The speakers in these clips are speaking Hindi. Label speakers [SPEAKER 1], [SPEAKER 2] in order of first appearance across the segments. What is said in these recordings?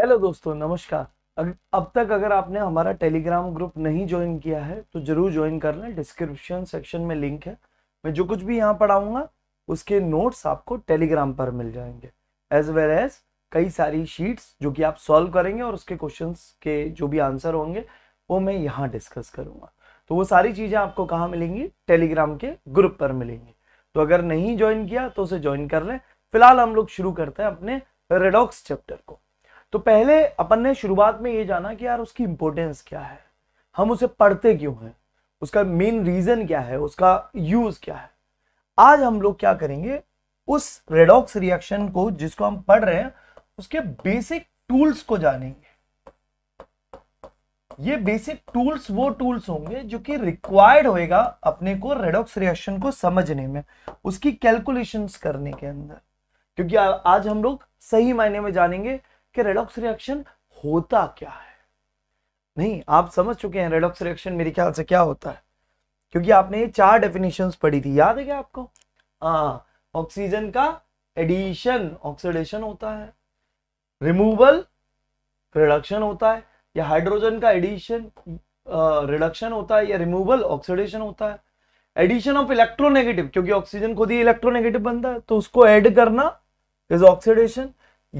[SPEAKER 1] हेलो दोस्तों नमस्कार अब तक अगर आपने हमारा टेलीग्राम ग्रुप नहीं ज्वाइन किया है तो जरूर ज्वाइन कर लें डिस्क्रिप्शन सेक्शन में लिंक है मैं जो कुछ भी यहाँ पढ़ाऊंगा उसके नोट्स आपको टेलीग्राम पर मिल जाएंगे एज वेल एज कई सारी शीट्स जो कि आप सॉल्व करेंगे और उसके क्वेश्चन के जो भी आंसर होंगे वो मैं यहाँ डिस्कस करूंगा तो वो सारी चीज़ें आपको कहाँ मिलेंगी टेलीग्राम के ग्रुप पर मिलेंगी तो अगर नहीं ज्वाइन किया तो उसे ज्वाइन कर लें फिलहाल हम लोग शुरू करते हैं अपने रेडॉक्स चैप्टर को तो पहले अपन ने शुरुआत में ये जाना कि यार उसकी इंपॉर्टेंस क्या है हम उसे पढ़ते क्यों हैं उसका मेन रीजन क्या है उसका यूज क्या है आज हम लोग क्या करेंगे उस रेडॉक्स रिएक्शन को जिसको हम पढ़ रहे हैं उसके बेसिक टूल्स को जानेंगे ये बेसिक टूल्स वो टूल्स होंगे जो कि रिक्वायर्ड होएगा अपने को रेडॉक्स रिएक्शन को समझने में उसकी कैलकुलेशंस करने के अंदर क्योंकि आज हम लोग सही मायने में जानेंगे कि रेडॉक्स रिएक्शन होता क्या है नहीं आप समझ चुके हैं रेडॉक्स रिएक्शन मेरे ख्याल से क्या होता है क्योंकि आपने ये चार डेफिनेशन पढ़ी थी याद है क्या आपको हाँ ऑक्सीजन का एडिशन ऑक्सीडेशन होता है रिमूवल रिडक्शन होता है या हाइड्रोजन का एडिशन रिडक्शन होता है या रिमूवल ऑक्सीडेशन होता है एडिशन ऑफ इलेक्ट्रोनेगेटिव क्योंकि ऑक्सीजन खुद ही इलेक्ट्रोनेगेटिव बनता है तो उसको ऐड करना इज ऑक्सीडेशन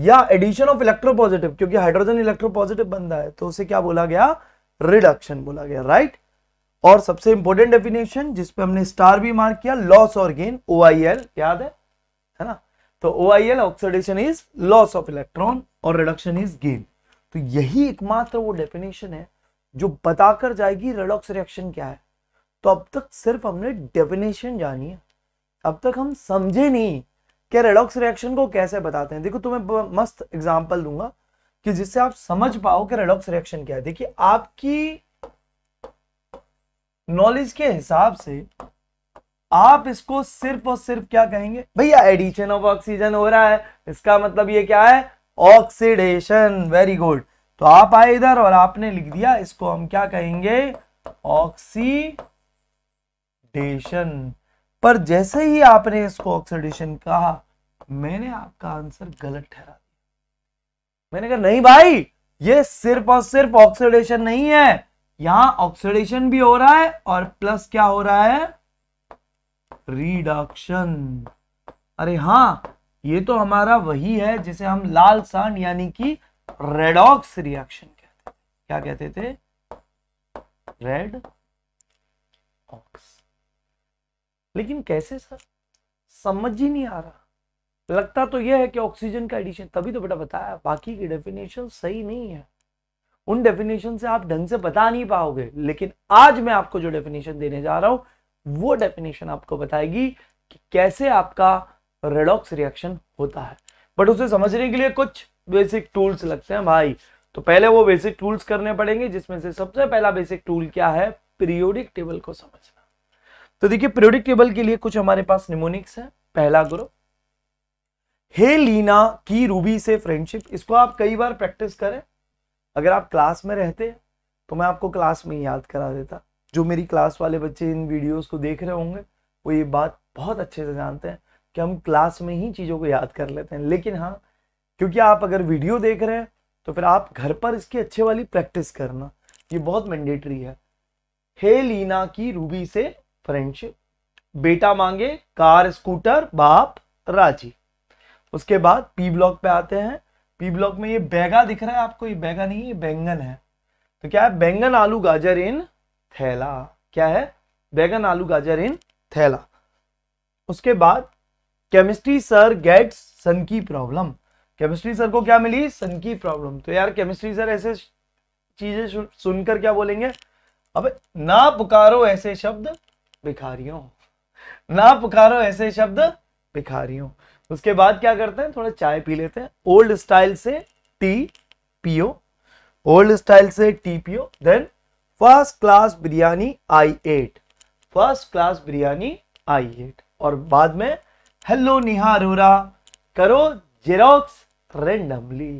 [SPEAKER 1] या एडिशन ऑफ इलेक्ट्रोपॉजिटिव क्योंकि हाइड्रोजन इलेक्ट्रोपॉजिटिव बनता है तो उसे क्या बोला गया रिडक्शन बोला गया राइट और सबसे इंपॉर्टेंट डेफिनेशन जिसपे हमने स्टार भी मार्क किया लॉस और गेन ओ याद है है ना तो ओ oxidation is loss of electron और रिडक्शन इज गेन तो यही एकमात्र वो डेफिनेशन है जो बताकर जाएगी रेडॉक्स रिएक्शन क्या है तो अब तक सिर्फ हमने डेफिनेशन जानी है अब तक हम समझे नहीं क्या रेडॉक्स रिएक्शन को कैसे बताते हैं देखो तुम्हें मस्त एग्जाम्पल दूंगा कि जिससे आप समझ पाओ कि रेडॉक्स रिएक्शन क्या है देखिए आपकी नॉलेज के हिसाब से आप इसको सिर्फ और सिर्फ क्या कहेंगे भैया एडिशन ऑफ ऑक्सीजन हो रहा है इसका मतलब ये क्या है ऑक्सीडेशन वेरी गुड तो आप आए इधर और आपने लिख दिया इसको हम क्या कहेंगे ऑक्सीडेशन पर जैसे ही आपने इसको ऑक्सीडेशन कहा मैंने आपका आंसर गलत ठहरा दिया मैंने कहा नहीं भाई ये सिर्फ और सिर्फ ऑक्सीडेशन नहीं है यहां ऑक्सीडेशन भी हो रहा है और प्लस क्या हो रहा है रिडक्शन अरे हाँ ये तो हमारा वही है जिसे हम लाल सांड यानी कि रेडॉक्स रिएक्शन कहते क्या कहते थे रेड ऑक्स लेकिन कैसे सर समझ ही नहीं आ रहा लगता तो यह है कि ऑक्सीजन का एडिशन तभी तो बेटा बताया बाकी की डेफिनेशन सही नहीं है उन डेफिनेशन से आप ढंग से बता नहीं पाओगे लेकिन आज मैं आपको जो डेफिनेशन देने जा रहा हूं वो डेफिनेशन आपको बताएगी कि कैसे आपका रेडॉक्स रिएक्शन होता है बट उसे समझने के लिए कुछ बेसिक टूल्स लगते हैं भाई तो पहले वो बेसिक टूल्स करने पड़ेंगे जिसमें से सबसे पहला बेसिक टूल क्या है पीरियोडिक टेबल को समझ तो देखिए पीरियोडिक टेबल के लिए कुछ हमारे पास निमोनिक्स है पहला ग्रुप हे लीना की रूबी से फ्रेंडशिप इसको आप कई बार प्रैक्टिस करें अगर आप क्लास में रहते तो मैं आपको क्लास में ही याद करा देता जो मेरी क्लास वाले बच्चे इन वीडियोस को देख रहे होंगे वो ये बात बहुत अच्छे से जानते हैं कि हम क्लास में ही चीज़ों को याद कर लेते हैं लेकिन हाँ क्योंकि आप अगर वीडियो देख रहे हैं तो फिर आप घर पर इसकी अच्छे वाली प्रैक्टिस करना ये बहुत मैंडेटरी है हे लीना की रूबी से फ्रेंडशिप बेटा मांगे कार स्कूटर बाप राजी उसके बाद पी ब्लॉक पे आते हैं पी ब्लॉक में ये बैगा दिख रहा है आपको ये बैगा नहीं ये बैंगन है तो क्या है बैंगन आलू गाजर इन थैला क्या है बैगन आलू गाजर इन थैला उसके बाद केमिस्ट्री सर गेट्स सन की प्रॉब्लम केमिस्ट्री सर को क्या मिली सन की प्रॉब्लम तो यार केमिस्ट्री सर ऐसे चीजें सुनकर क्या बोलेंगे अब ना पुकारो ऐसे शब्द भिखारियों ना पुकारो ऐसे शब्द भिखारियों उसके बाद क्या करते हैं थोड़ा चाय पी लेते हैं ओल्ड स्टाइल से टी पियो ओल्ड स्टाइल से टी पियो then first class biryani I ate first class biryani I ate और बाद में हेलो निहा अरोरा करो जेरोक्स रेंडमली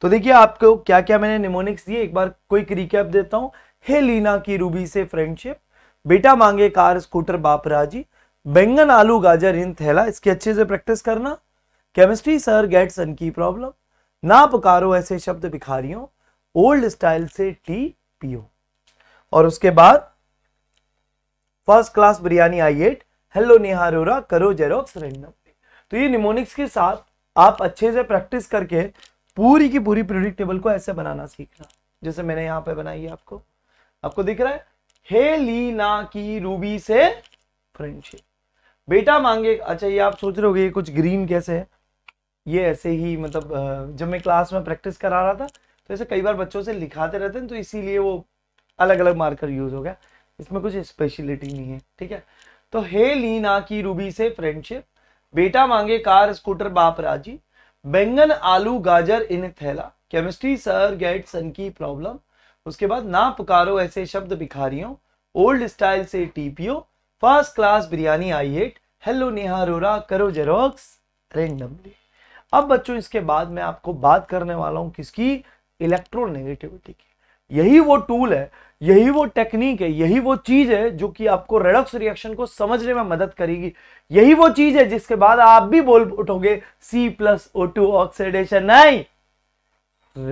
[SPEAKER 1] तो देखिए आपको क्या क्या मैंने निमोनिक्स दिए एक बार कोई रिकैप देता हूं हे लीना की रूबी से फ्रेंडशिप बेटा मांगे कार स्कूटर बाप राजी बैंगन आलू गाजर इन थैला इसकी अच्छे से प्रैक्टिस करना केमिस्ट्री सर गेट सन की प्रॉब्लम ना पुकारो ऐसे शब्द भिखारियों ओल्ड स्टाइल से टी पियो और उसके बाद first class biryani I ate hello Neha करो जेरोक्स रेंडम तो ये निमोनिक्स के साथ आप अच्छे से प्रैक्टिस करके पूरी की पूरी प्रिडिक्टेबल को ऐसे बनाना सीखना जैसे मैंने यहां पर बनाई है आपको आपको दिख रहा है हेलीना की रूबी से फ्रेंडशिप बेटा मांगे अच्छा ये आप सोच रहे हो कुछ ग्रीन कैसे है ये ऐसे ही मतलब जब मैं क्लास में प्रैक्टिस करा रहा था तो ऐसे कई बार बच्चों से लिखाते रहते हैं तो इसीलिए वो अलग अलग मार्कर यूज हो गया इसमें कुछ स्पेशलिटी नहीं है ठीक है तो हे लीना की रूबी से फ्रेंडशिप बेटा मांगे कार स्कूटर बाप राजी बैंगन आलू गाजर इन थैला केमिस्ट्री सर गेट सन की प्रॉब्लम उसके बाद ना पुकारो ऐसे शब्द भिखारियों ओल्ड स्टाइल से टीपियो first class biryani I ate hello Neha रोरा करो जेरोक्स रेंडमली अब बच्चों इसके बाद मैं आपको बात करने वाला हूं किसकी इलेक्ट्रोनेगेटिविटी की यही वो टूल है यही वो टेक्निक है यही वो चीज है जो कि आपको रेडॉक्स रिएक्शन को समझने में मदद करेगी यही वो चीज है जिसके बाद आप भी बोल उठोगे C plus O two oxidation नहीं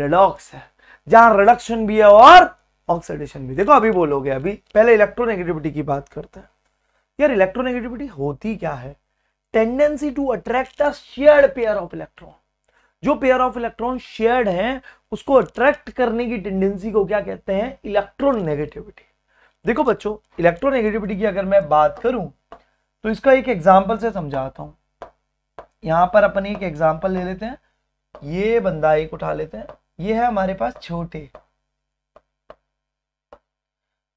[SPEAKER 1] रेडॉक्स है जहां रिडक्शन भी है और ऑक्सीडेशन भी देखो अभी बोलोगे अभी पहले इलेक्ट्रोनेगेटिविटी की बात करते हैं यार इलेक्ट्रोनेगेटिविटी होती क्या है tendency to attract a pair of electron जो पेयर ऑफ इलेक्ट्रॉन शेयर्ड हैं उसको अट्रैक्ट करने की टेंडेंसी को क्या कहते हैं इलेक्ट्रोनेगेटिविटी देखो बच्चों इलेक्ट्रोनेगेटिविटी की अगर मैं बात करूं तो इसका एक एग्जाम्पल से समझाता हूं यहां पर अपन एक एग्जाम्पल ले लेते हैं ये बंदा एक उठा लेते हैं ये है हमारे पास छोटे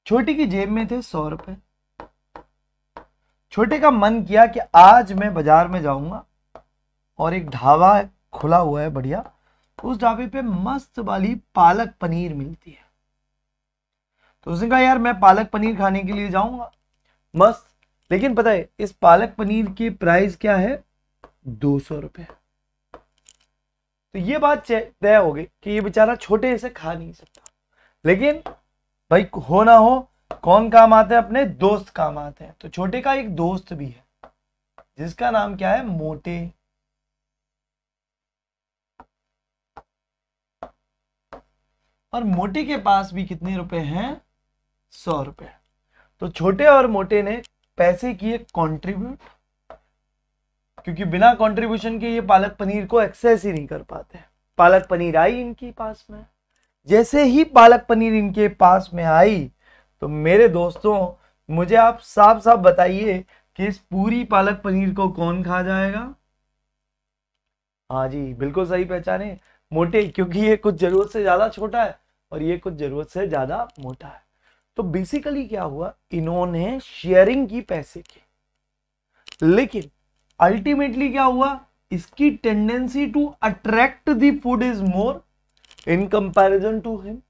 [SPEAKER 1] छोटे की जेब में थे सौ रुपए छोटे का मन किया कि आज मैं बाजार में जाऊंगा और एक ढाबा खुला हुआ है बढ़िया उस ढाबे पे मस्त वाली पालक पनीर मिलती है तो उसने कहा यार मैं पालक पनीर खाने के लिए जाऊंगा मस्त लेकिन पता है इस पालक पनीर की प्राइस क्या है दो सौ रुपये तो ये बात तय हो गई कि ये बेचारा छोटे से खा नहीं सकता लेकिन भाई हो ना हो कौन काम आते हैं अपने दोस्त काम आते हैं तो छोटे का एक दोस्त भी है जिसका नाम क्या है मोटे और मोटे के पास भी कितने रुपए हैं सौ रुपए तो छोटे और मोटे ने पैसे किए कंट्रीब्यूट क्योंकि बिना कंट्रीब्यूशन के ये पालक पनीर को एक्सेस ही नहीं कर पाते पालक पनीर आई इनके पास में जैसे ही पालक पनीर इनके पास में आई तो मेरे दोस्तों मुझे आप साफ साफ बताइए कि इस पूरी पालक पनीर को कौन खा जाएगा हाँ जी बिल्कुल सही पहचाने मोटे क्योंकि ये कुछ जरूरत से ज्यादा छोटा है और ये कुछ जरूरत से ज्यादा मोटा है तो बेसिकली क्या हुआ इन्होंने शेयरिंग की पैसे की लेकिन अल्टीमेटली क्या हुआ इसकी tendency to attract the food is more in comparison to him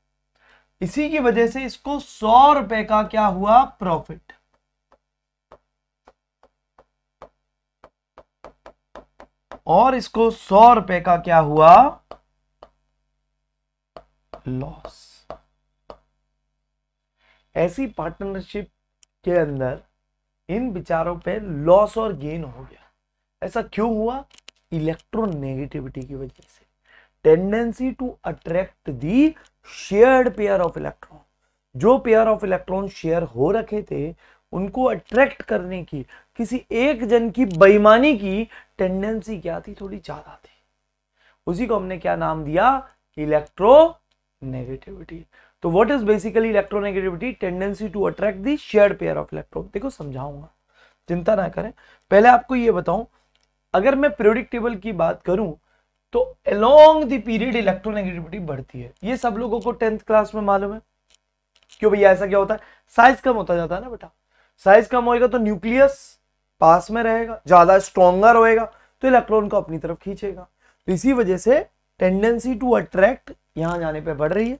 [SPEAKER 1] इसी की वजह से इसको सौ रुपए का क्या हुआ प्रॉफिट और इसको सौ रुपए का क्या हुआ लॉस ऐसी पार्टनरशिप के अंदर इन विचारों पे लॉस और गेन हो गया ऐसा क्यों हुआ इलेक्ट्रोनेगेटिविटी की वजह से tendency to attract the shared pair of electron जो पेयर ऑफ इलेक्ट्रॉन शेयर हो रखे थे उनको अट्रैक्ट करने की किसी एक जन की बेईमानी की टेंडेंसी क्या थी थोड़ी ज्यादा थी उसी को हमने क्या नाम दिया इलेक्ट्रो नेगेटिविटी तो what is basically electronegativity tendency to attract the shared pair of electron देखो समझाऊंगा चिंता ना करें पहले आपको यह बताऊं अगर मैं प्रोडिक्टेबल टेबल की बात करूं तो अलोंग दी पीरियड इलेक्ट्रोनेगेटिविटी बढ़ती है ये सब लोगों को टेंथ क्लास में मालूम है क्यों भैया ऐसा क्या होता है साइज कम होता जाता है ना बेटा साइज कम होएगा तो न्यूक्लियस पास में रहेगा ज्यादा स्ट्रोंगर होएगा तो इलेक्ट्रॉन को अपनी तरफ खींचेगा तो इसी वजह से टेंडेंसी टू अट्रैक्ट यहां जाने पर बढ़ रही है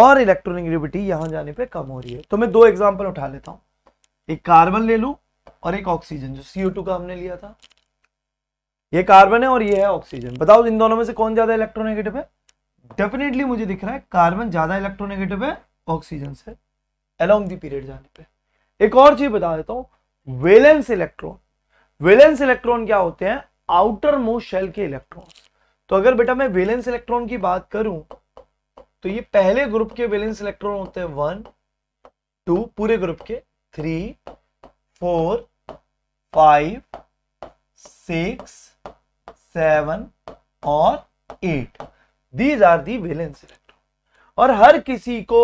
[SPEAKER 1] और इलेक्ट्रोनेगेटिविटी यहां जाने पर कम हो रही है तो मैं दो एग्जाम्पल उठा लेता हूं एक कार्बन ले लू और एक ऑक्सीजन जो सीओ का हमने लिया था ये कार्बन है और ये है ऑक्सीजन बताओ इन दोनों में से कौन ज्यादा इलेक्ट्रोनेगेटिव है डेफिनेटली मुझे दिख रहा है कार्बन ज्यादा इलेक्ट्रोनेगेटिव है ऑक्सीजन से अलोंग दी पीरियड जाने पे एक और चीज बता देता हूं वेलेंस इलेक्ट्रॉन वेलेंस इलेक्ट्रॉन क्या होते हैं आउटर मोस्ट शेल के इलेक्ट्रॉन तो अगर बेटा मैं वेलेंस इलेक्ट्रॉन की बात करूं तो ये पहले ग्रुप के वेलेंस इलेक्ट्रॉन होते हैं वन टू पूरे ग्रुप के three four five six seven और eight these are the valence electron और हर किसी को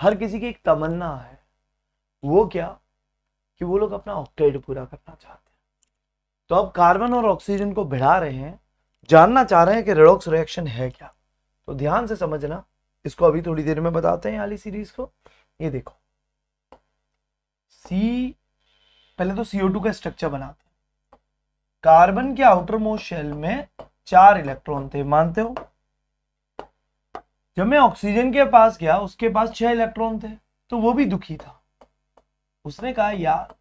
[SPEAKER 1] हर किसी की एक तमन्ना है वो क्या कि वो लोग अपना ऑक्टेट पूरा करना चाहते हैं तो अब कार्बन और ऑक्सीजन को बढ़ा रहे हैं जानना चाह रहे हैं कि रेडॉक्स रिएक्शन है क्या तो ध्यान से समझना इसको अभी थोड़ी देर में बताते हैं आली सीरीज को ये देखो सी पहले तो सीओ टू का स्ट्रक्चर बनाते हैं कार्बन के आउटर मोस्ट शेल में चार इलेक्ट्रॉन थे मानते हो जब मैं ऑक्सीजन के पास गया उसके पास छह इलेक्ट्रॉन थे तो वो भी दुखी था उसने कहा यार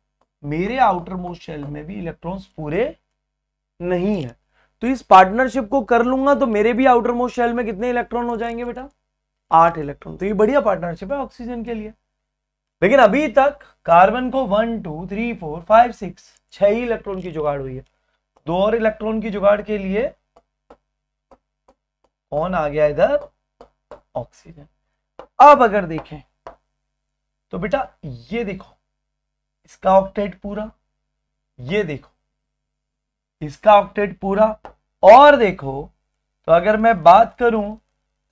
[SPEAKER 1] मेरे आउटर मोस्ट शेल में भी इलेक्ट्रॉन्स पूरे नहीं है तो इस पार्टनरशिप को कर लूंगा तो मेरे भी आउटर मोस्ट शेल में कितने इलेक्ट्रॉन हो जाएंगे बेटा आठ इलेक्ट्रॉन तो ये बढ़िया पार्टनरशिप है ऑक्सीजन के लिए लेकिन अभी तक कार्बन को one two three four five six छह इलेक्ट्रॉन की जुगाड़ हुई है दो और इलेक्ट्रॉन की जुगाड़ के लिए कौन आ गया इधर ऑक्सीजन अब अगर देखें तो बेटा ये देखो इसका ऑक्टेट पूरा ये देखो इसका ऑक्टेट पूरा और देखो तो अगर मैं बात करूं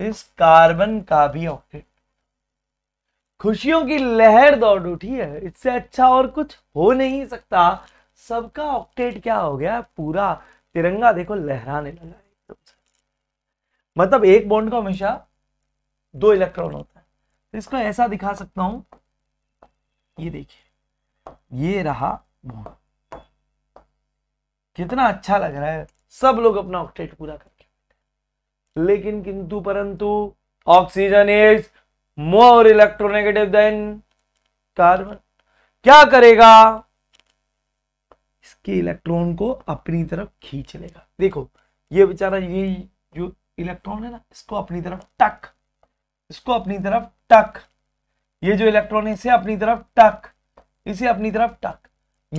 [SPEAKER 1] इस कार्बन का भी ऑक्टेट खुशियों की लहर दौड़ उठी है इससे अच्छा और कुछ हो नहीं सकता सबका ऑक्टेट क्या हो गया पूरा तिरंगा देखो लहराने लगा एकदम से मतलब एक बॉन्ड का हमेशा दो इलेक्ट्रॉन होता है तो इसको ऐसा दिखा सकता हूं ये देखिए ये रहा बॉन्ड कितना अच्छा लग रहा है सब लोग अपना ऑक्टेट पूरा करके लेकिन किंतु परंतु oxygen is more electronegative than carbon क्या करेगा इसके इलेक्ट्रॉन को अपनी तरफ खींच लेगा देखो ये बेचारा ये जो इलेक्ट्रॉन है ना इसको अपनी तरफ टक इसको अपनी तरफ टक ये जो इलेक्ट्रॉन है इसे अपनी तरफ टक इसे अपनी तरफ टक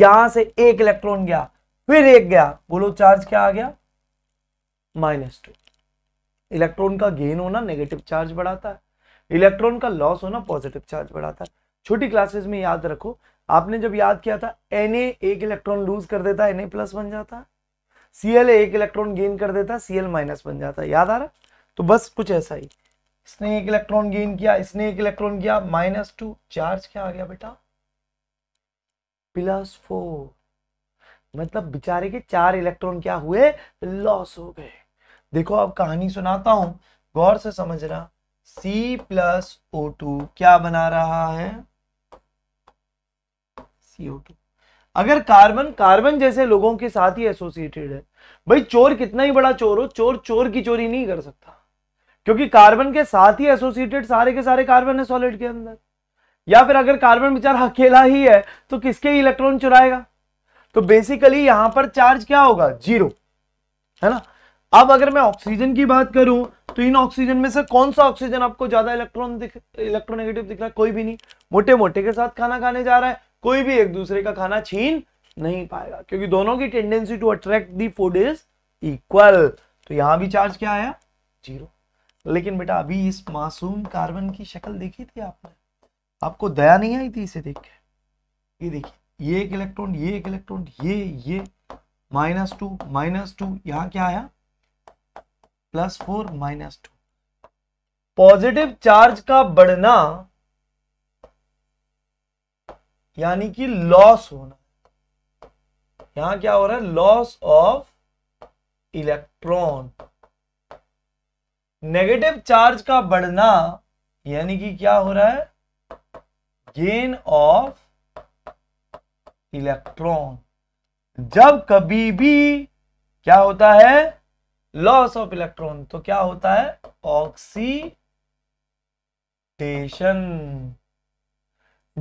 [SPEAKER 1] यहां से एक इलेक्ट्रॉन गया फिर एक गया बोलो चार्ज क्या आ गया माइनस टू इलेक्ट्रॉन का गेन होना नेगेटिव चार्ज बढ़ाता है इलेक्ट्रॉन का लॉस होना पॉजिटिव चार्ज बढ़ाता है छोटी क्लासेस में याद रखो आपने जब याद किया था एन एक इलेक्ट्रॉन लूज कर देता एन एन प्लस बन जाता सी एक इलेक्ट्रॉन गेन कर देता सी माइनस बन जाता याद आ रहा तो बस कुछ ऐसा ही इसने एक इलेक्ट्रॉन गेन किया इसने एक इलेक्ट्रॉन किया माइनस टू चार्ज क्या आ गया बेटा प्लस फोर मतलब बेचारे के चार इलेक्ट्रॉन क्या हुए लॉस हो गए देखो अब कहानी सुनाता हूं गौर से समझना C प्लस ओ टू क्या बना रहा है सीओ टू अगर कार्बन कार्बन जैसे लोगों के साथ ही एसोसिएटेड है भाई चोर कितना ही बड़ा चोर हो चोर चोर की चोरी नहीं कर सकता क्योंकि कार्बन के साथ ही एसोसिएटेड सारे के सारे कार्बन है सॉलिड के अंदर या फिर अगर कार्बन बेचारा अकेला ही है तो किसके इलेक्ट्रॉन चुराएगा तो बेसिकली यहां पर चार्ज क्या होगा जीरो है ना अब अगर मैं ऑक्सीजन की बात करूं तो इन ऑक्सीजन में से कौन सा ऑक्सीजन आपको ज्यादा इलेक्ट्रॉन दिख इलेक्ट्रोनेगेटिव दिख रहा है कोई भी नहीं मोटे मोटे के साथ खाना खाने जा रहा है कोई भी एक दूसरे का खाना छीन नहीं पाएगा क्योंकि दोनों की tendency to attract the food is equal तो यहां भी चार्ज क्या आया जीरो लेकिन बेटा अभी इस मासूम कार्बन की शक्ल देखी थी आपने आपको दया नहीं आई थी इसे देख के ये देखिए ये एक इलेक्ट्रॉन ये एक इलेक्ट्रॉन ये ये माइनस टू माइनस टू यहां क्या आया plus four minus two positive charge का बढ़ना यानी कि लॉस होना यहां क्या हो रहा है loss of electron negative charge का बढ़ना यानी कि क्या हो रहा है गेन ऑफ इलेक्ट्रॉन जब कभी भी क्या होता है लॉस ऑफ इलेक्ट्रॉन तो क्या होता है ऑक्सीडेशन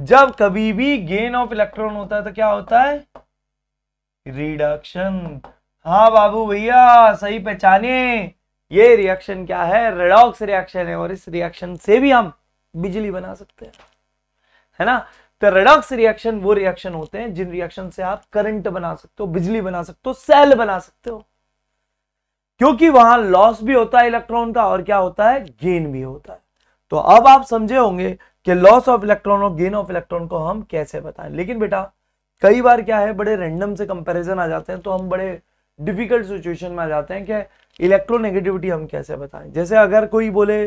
[SPEAKER 1] जब कभी भी गेन ऑफ इलेक्ट्रॉन होता है तो क्या होता है रिडक्शन हाँ बाबू भैया सही पहचाने ये रिएक्शन क्या है रेडॉक्स रिएक्शन है और इस रिएक्शन से भी हम बिजली बना सकते हैं है ना तो रेडॉक्स रिएक्शन वो रिएक्शन होते हैं जिन रिएक्शन से आप करंट बना सकते हो बिजली बना सकते हो सेल बना सकते हो क्योंकि वहां लॉस भी होता है इलेक्ट्रॉन का और क्या होता है गेन भी होता है तो अब आप समझे होंगे कि लॉस ऑफ इलेक्ट्रॉन और गेन ऑफ इलेक्ट्रॉन को हम कैसे बताएं लेकिन बेटा कई बार क्या है बड़े रैंडम से कंपैरिजन आ जाते हैं तो हम बड़े डिफिकल्ट सिचुएशन में आ जाते हैं कि इलेक्ट्रोनेगेटिविटी हम कैसे बताएं जैसे अगर कोई बोले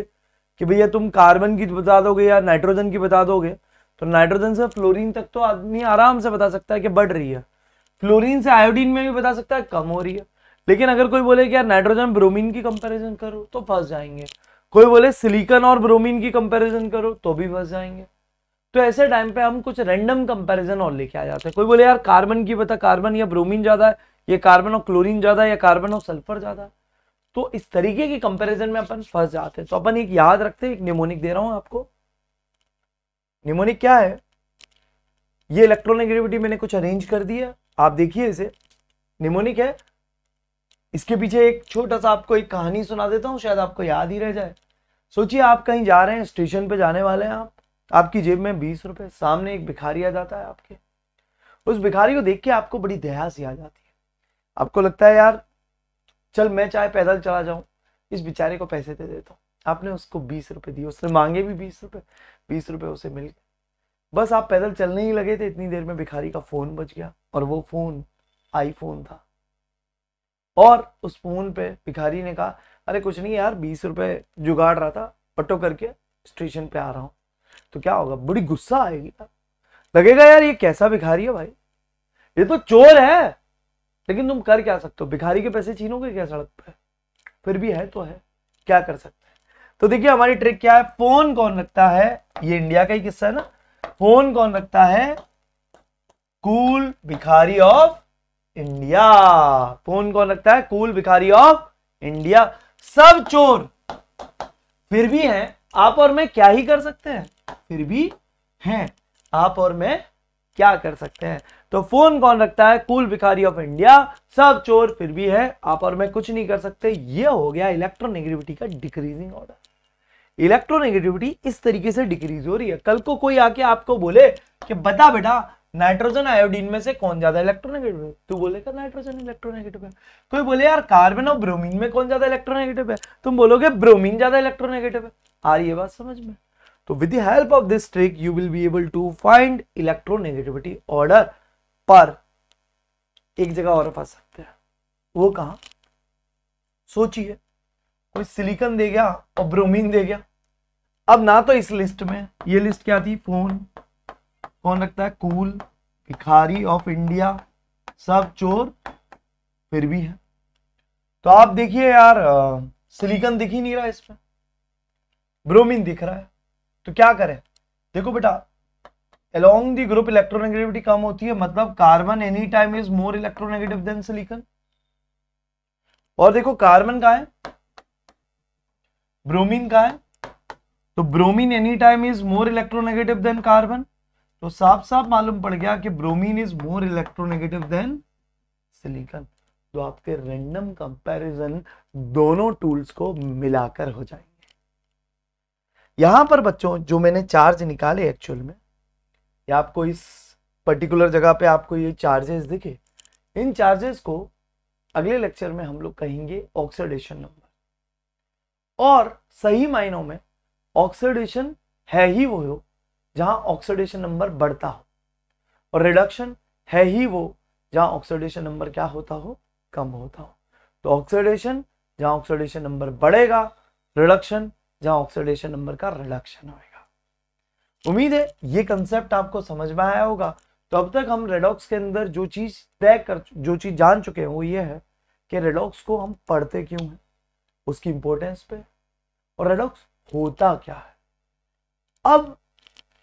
[SPEAKER 1] कि भैया तुम कार्बन की बता दोगे या नाइट्रोजन की बता दोगे तो नाइट्रोजन से फ्लोरीन तक तो आदमी आराम से बता सकता है कि बढ़ रही है फ्लोरीन से आयोडीन में भी बता सकता है कम हो रही है लेकिन अगर कोई बोले कि यार नाइट्रोजन ब्रोमीन की कंपेरिजन करो तो फंस जाएंगे कोई बोले सिलिकॉन और ब्रोमीन की कंपैरिजन करो तो भी फंस जाएंगे तो ऐसे टाइम पे हम कुछ रैंडम कंपैरिजन और लेके आ जाते हैं कोई बोले यार कार्बन की बता कार्बन या ब्रोमीन ज्यादा है ये कार्बन और क्लोरीन ज्यादा है या कार्बन और सल्फर ज्यादा है तो इस तरीके के कंपेरिजन में अपन फंस जाते हैं तो अपन एक याद रखते हैं एक निमोनिक दे रहा हूं आपको निमोनिक क्या है ये इलेक्ट्रोनेगेटिविटी मैंने कुछ अरेंज कर दिया आप देखिए इसे निमोनिक है इसके पीछे एक छोटा सा आपको एक कहानी सुना देता हूँ शायद आपको याद ही रह जाए सोचिए आप कहीं जा रहे हैं स्टेशन पे जाने वाले हैं आप आपकी जेब में बीस रुपए सामने एक भिखारी आ जाता है आपके उस भिखारी को देख के आपको बड़ी दया सी आ जाती है आपको लगता है यार चल मैं चाहे पैदल चला जाऊं इस बेचारे को पैसे दे देता हूँ आपने उसको बीस रुपए दिए उसने मांगे भी बीस रुपए बीस रुपए उसे मिल गए बस आप पैदल चलने ही लगे थे इतनी देर में भिखारी का फोन बच गया और वो फोन आईफोन था और उस फोन पे भिखारी ने कहा अरे कुछ नहीं यार बीस रुपए जुगाड़ रहा था पटो करके स्टेशन पे आ रहा हूँ तो क्या होगा बड़ी गुस्सा आएगी यार लगेगा यार ये कैसा भिखारी है भाई ये तो चोर है लेकिन तुम कर क्या सकते हो भिखारी के पैसे छीनोगे क्या सड़क पर फिर भी है तो है क्या कर सकते हैं तो देखिए हमारी ट्रिक क्या है फोन कौन रखता है ये इंडिया का ही किस्सा है ना फोन कौन रखता है कूल भिखारी ऑफ इंडिया फोन कौन रखता है कूल भिखारी ऑफ इंडिया सब चोर फिर भी हैं आप और मैं क्या ही कर सकते हैं फिर भी हैं आप और मैं क्या कर सकते हैं तो फोन कौन रखता है कूल भिखारी ऑफ इंडिया सब चोर फिर भी है आप और मैं कुछ नहीं कर सकते ये हो गया इलेक्ट्रोनेगेटिविटी का डिक्रीजिंग ऑर्डर इलेक्ट्रोनेगेटिविटी इस तरीके से डिक्रीज हो रही है कल को कोई आके आपको बोले कि बता बेटा नाइट्रोजन आयोडीन में से कौन ज्यादा इलेक्ट्रोनेगेटिव है तू बोलेगा नाइट्रोजन इलेक्ट्रोनेगेटिव है कोई बोले यार कार्बन और ब्रोमीन में कौन ज्यादा इलेक्ट्रोनेगेटिव है तुम बोलोगे ब्रोमीन ज्यादा इलेक्ट्रोनेगेटिव है आ रही है बात समझ में तो with help of this trick you will be able to find electronegativity order पर एक जगह और फंस सकते हैं वो कहा सोचिए कोई सिलिकन दे गया और ब्रोमीन दे गया अब ना तो इस लिस्ट में ये लिस्ट क्या थी फोन कौन रखता है कूल भिखारी ऑफ इंडिया सब चोर फिर भी है तो आप देखिए यार सिलिकन दिख ही नहीं रहा इसमें ब्रोमीन दिख रहा है तो क्या करें देखो बेटा अलोंग दी ग्रुप इलेक्ट्रोनेगेटिविटी कम होती है मतलब carbon any time is more electronegative than silicon और देखो कार्बन का है ब्रोमीन का है तो bromine any time is more electronegative than carbon तो साफ साफ मालूम पड़ गया कि bromine is more electronegative than silicon तो आपके रेंडम कंपैरिजन दोनों टूल्स को मिलाकर हो जाएंगे यहां पर बच्चों जो मैंने चार्ज निकाले एक्चुअल में या आपको इस पर्टिकुलर जगह पे आपको ये चार्जेस दिखे इन चार्जेस को अगले लेक्चर में हम लोग कहेंगे ऑक्सीडेशन नंबर और सही मायनों में ऑक्सीडेशन है ही वो जहां ऑक्सीडेशन नंबर बढ़ता हो और रिडक्शन है ही वो जहां ऑक्सीडेशन नंबर क्या होता हो कम होता हो तो ऑक्सीडेशन जहां ऑक्सीडेशन नंबर बढ़ेगा रिडक्शन जहां ऑक्सीडेशन नंबर का रिडक्शन होगा उम्मीद है ये कंसेप्ट आपको समझ में आया होगा तो अब तक हम रेडॉक्स के अंदर जो चीज तय कर जो चीज जान चुके हैं वो ये है कि रेडॉक्स को हम पढ़ते क्यों हैं उसकी इंपॉर्टेंस पे और रेडॉक्स होता क्या है अब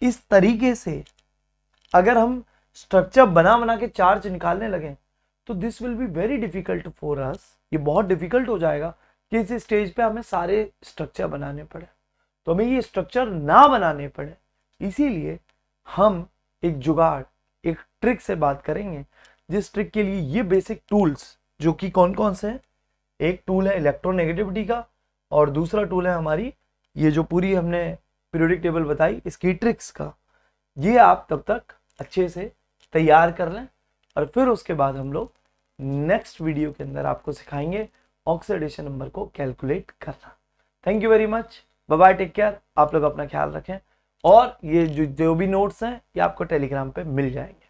[SPEAKER 1] इस तरीके से अगर हम स्ट्रक्चर बना बना के चार्ज निकालने लगे तो this will be very difficult for us ये बहुत डिफिकल्ट हो जाएगा कि इस स्टेज पे हमें सारे स्ट्रक्चर बनाने पड़े तो हमें ये स्ट्रक्चर ना बनाने पड़े इसीलिए हम एक जुगाड़ एक ट्रिक से बात करेंगे जिस ट्रिक के लिए ये बेसिक टूल्स जो कि कौन कौन से हैं एक टूल है इलेक्ट्रोनेगेटिविटी का और दूसरा टूल है हमारी ये जो पूरी हमने पीरियोडिक टेबल बताई इसकी ट्रिक्स का ये आप तब तक अच्छे से तैयार कर लें और फिर उसके बाद हम लोग नेक्स्ट वीडियो के अंदर आपको सिखाएंगे ऑक्सीडेशन नंबर को कैलकुलेट करना thank you very much bye take care आप लोग अपना ख्याल रखें और ये जो जो भी नोट्स हैं ये आपको टेलीग्राम पे मिल जाएंगे